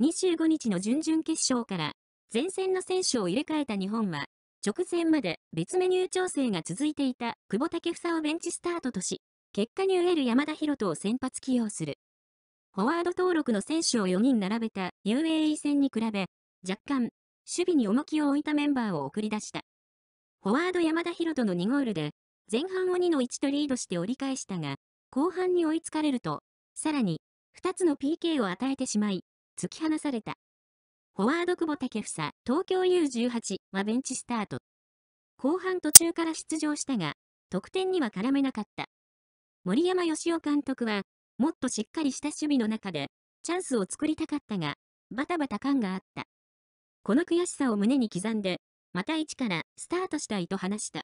25日の準々決勝から前線の選手を入れ替えた日本は、直前まで別メニュー調整が続いていた久保建英をベンチスタートとし、結果に植える山田大人を先発起用する。フォワード登録の選手を4人並べた UAE 戦に比べ、若干、守備に重きを置いたメンバーを送り出した。フォワード山田大人の2ゴールで、前半を2の1とリードして折り返したが、後半に追いつかれると、さらに、2つの PK を与えてしまい、突き放された。フォワード久保建英、東京 U18 はベンチスタート。後半途中から出場したが、得点には絡めなかった。森山義雄監督は、もっとしっかりした守備の中で、チャンスを作りたかったが、バタバタ感があった。この悔しさを胸に刻んで、また一からスタートしたいと話した。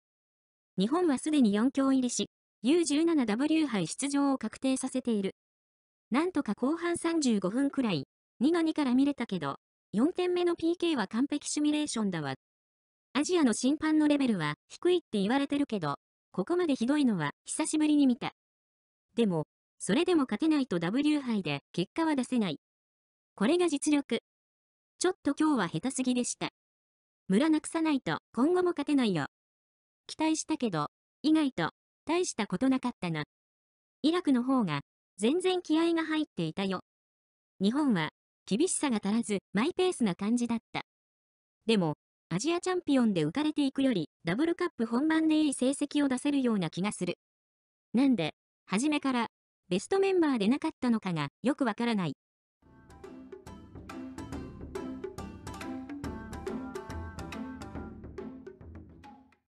日本はすでに4強入りし、U17W 杯出場を確定させている。なんとか後半35分くらい、2から見れたけど、4点目の PK は完璧シミュレーションだわ。アジアの審判のレベルは低いって言われてるけど、ここまでひどいのは久しぶりに見た。でも、それでも勝てないと W 杯で結果は出せない。これが実力。ちょっと今日は下手すぎでした。ムラなくさないと今後も勝てないよ。期待したけど、意外と大したことなかったな。イラクの方が全然気合が入っていたよ。日本は厳しさが足らず、マイペースな感じだった。でも、アジアチャンピオンで浮かれていくより、ダブルカップ本番でいい成績を出せるような気がする。なんで、初めから、ベストメンバーでなかったのかが、よくわからない。